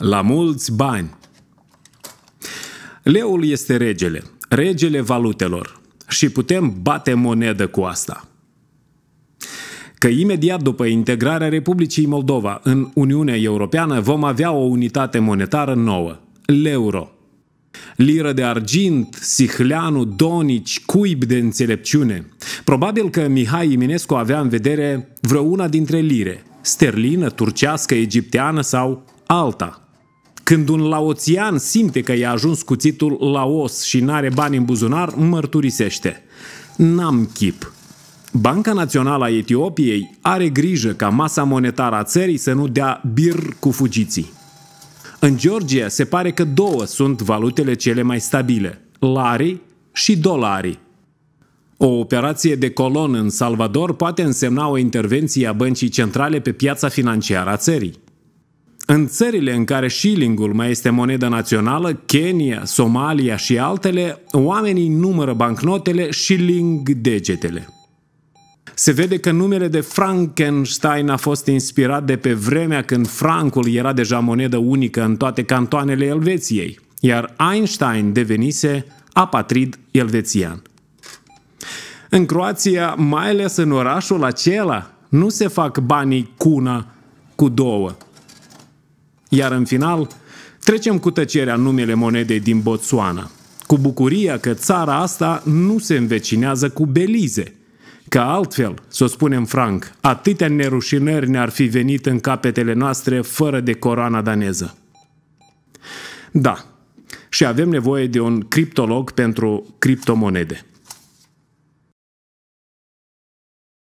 La mulți bani! Leul este regele, regele valutelor și putem bate monedă cu asta. Că imediat după integrarea Republicii Moldova în Uniunea Europeană vom avea o unitate monetară nouă, l'euro. Liră de argint, Sihleanu, Donici, cuib de înțelepciune. Probabil că Mihai Iminescu avea în vedere vreo una dintre lire, sterlină, turcească, egipteană sau alta – când un laoțian simte că i-a ajuns cuțitul la os și n-are bani în buzunar, mărturisește. N-am chip. Banca Națională a Etiopiei are grijă ca masa monetară a țării să nu dea bir cu fugiții. În Georgia se pare că două sunt valutele cele mai stabile, lari și dolari. O operație de colon în Salvador poate însemna o intervenție a băncii centrale pe piața financiară a țării. În țările în care shillingul mai este monedă națională, Kenya, Somalia și altele, oamenii numără bancnotele shilling degetele. Se vede că numele de Frankenstein a fost inspirat de pe vremea când francul era deja monedă unică în toate cantoanele Elveției, iar Einstein devenise apatrid elvețian. În Croația, mai ales în orașul acela, nu se fac banii cuna cu două – iar în final, trecem cu tăcerea numele monedei din Botswana, cu bucuria că țara asta nu se învecinează cu Belize, că altfel, să o spunem franc, atâtea nerușinări ne-ar fi venit în capetele noastre fără de coroana daneză. Da, și avem nevoie de un criptolog pentru criptomonede.